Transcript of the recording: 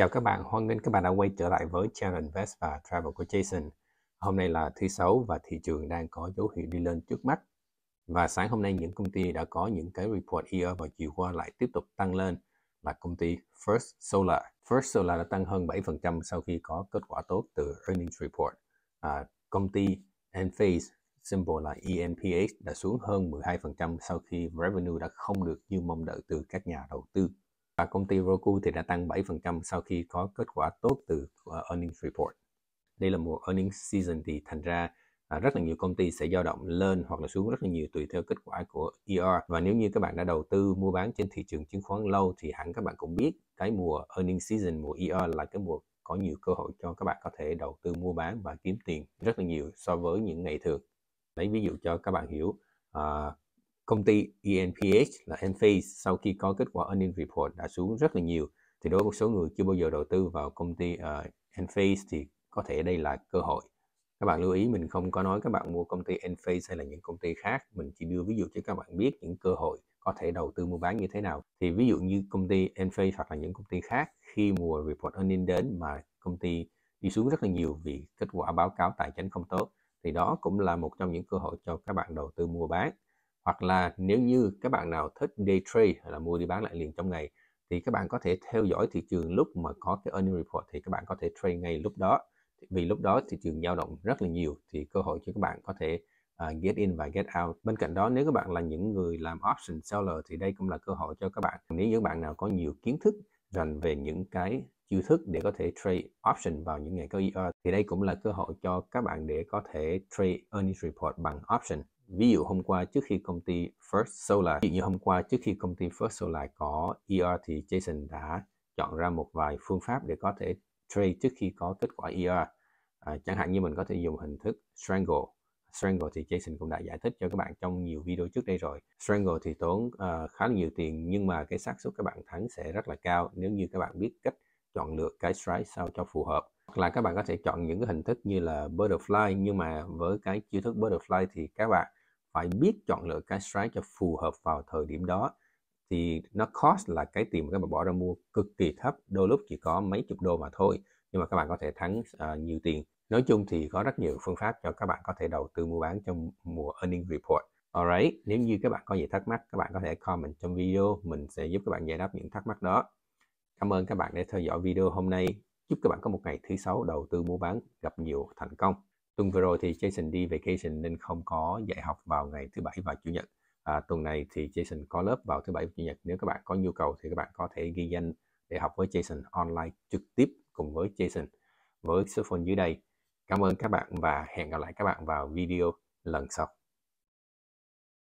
Chào các bạn, hoan nghênh các bạn đã quay trở lại với Channel Invest và Travel của Jason. Hôm nay là thứ sáu và thị trường đang có dấu hiệu đi lên trước mắt. Và sáng hôm nay những công ty đã có những cái report year vào chiều qua lại tiếp tục tăng lên là công ty First Solar. First Solar đã tăng hơn 7% sau khi có kết quả tốt từ earnings report. À, công ty Enphase, symbol là ENPH đã xuống hơn 12% sau khi revenue đã không được như mong đợi từ các nhà đầu tư và công ty Roku thì đã tăng 7% sau khi có kết quả tốt từ ờ, earnings report. Đây là mùa earnings season thì thành ra à, rất là nhiều công ty sẽ dao động lên hoặc là xuống rất là nhiều tùy theo kết quả của ER và nếu như các bạn đã đầu tư mua bán trên thị trường chứng khoán lâu thì hẳn các bạn cũng biết cái mùa earnings season mùa ER là cái mùa có nhiều cơ hội cho các bạn có thể đầu tư mua bán và kiếm tiền rất là nhiều so với những ngày thường lấy ví dụ cho các bạn hiểu à, công ty ENPH là Enphase sau khi có kết quả earning report đã xuống rất là nhiều thì đối với một số người chưa bao giờ đầu tư vào công ty uh, Enphase thì có thể đây là cơ hội các bạn lưu ý mình không có nói các bạn mua công ty Enphase hay là những công ty khác mình chỉ đưa ví dụ cho các bạn biết những cơ hội có thể đầu tư mua bán như thế nào thì ví dụ như công ty Enphase hoặc là những công ty khác khi mùa report earning đến mà công ty đi xuống rất là nhiều vì kết quả báo cáo tài chính không tốt thì đó cũng là một trong những cơ hội cho các bạn đầu tư mua bán hoặc là nếu như các bạn nào thích day trade là mua đi bán lại liền trong ngày thì các bạn có thể theo dõi thị trường lúc mà có cái earning report thì các bạn có thể trade ngay lúc đó vì lúc đó thị trường dao động rất là nhiều thì cơ hội cho các bạn có thể uh, get in và get out bên cạnh đó nếu các bạn là những người làm option seller thì đây cũng là cơ hội cho các bạn nếu như bạn nào có nhiều kiến thức dành về những cái chiêu thức để có thể trade option vào những ngày có ER thì đây cũng là cơ hội cho các bạn để có thể trade earnings report bằng option ví dụ hôm qua trước khi công ty First Solar ví dụ như hôm qua trước khi công ty First Solar có ER thì Jason đã chọn ra một vài phương pháp để có thể trade trước khi có kết quả ER à, chẳng hạn như mình có thể dùng hình thức strangle strangle thì Jason cũng đã giải thích cho các bạn trong nhiều video trước đây rồi strangle thì tốn uh, khá là nhiều tiền nhưng mà cái xác suất các bạn thắng sẽ rất là cao nếu như các bạn biết cách chọn lựa cái strike sao cho phù hợp hoặc là các bạn có thể chọn những cái hình thức như là butterfly nhưng mà với cái chiêu thức butterfly thì các bạn phải biết chọn lựa cái strike cho phù hợp vào thời điểm đó thì nó cost là cái tiền mà các bạn bỏ ra mua cực kỳ thấp đôi lúc chỉ có mấy chục đô mà thôi nhưng mà các bạn có thể thắng uh, nhiều tiền nói chung thì có rất nhiều phương pháp cho các bạn có thể đầu tư mua bán trong mùa earning report alright nếu như các bạn có gì thắc mắc các bạn có thể comment trong video mình sẽ giúp các bạn giải đáp những thắc mắc đó Cảm ơn các bạn đã theo dõi video hôm nay. Chúc các bạn có một ngày thứ sáu đầu tư mua bán gặp nhiều thành công. Tuần vừa rồi thì Jason đi vacation nên không có dạy học vào ngày thứ bảy và chủ nhật. À, tuần này thì Jason có lớp vào thứ bảy và chủ nhật. Nếu các bạn có nhu cầu thì các bạn có thể ghi danh để học với Jason online trực tiếp cùng với Jason với số phone dưới đây. Cảm ơn các bạn và hẹn gặp lại các bạn vào video lần sau.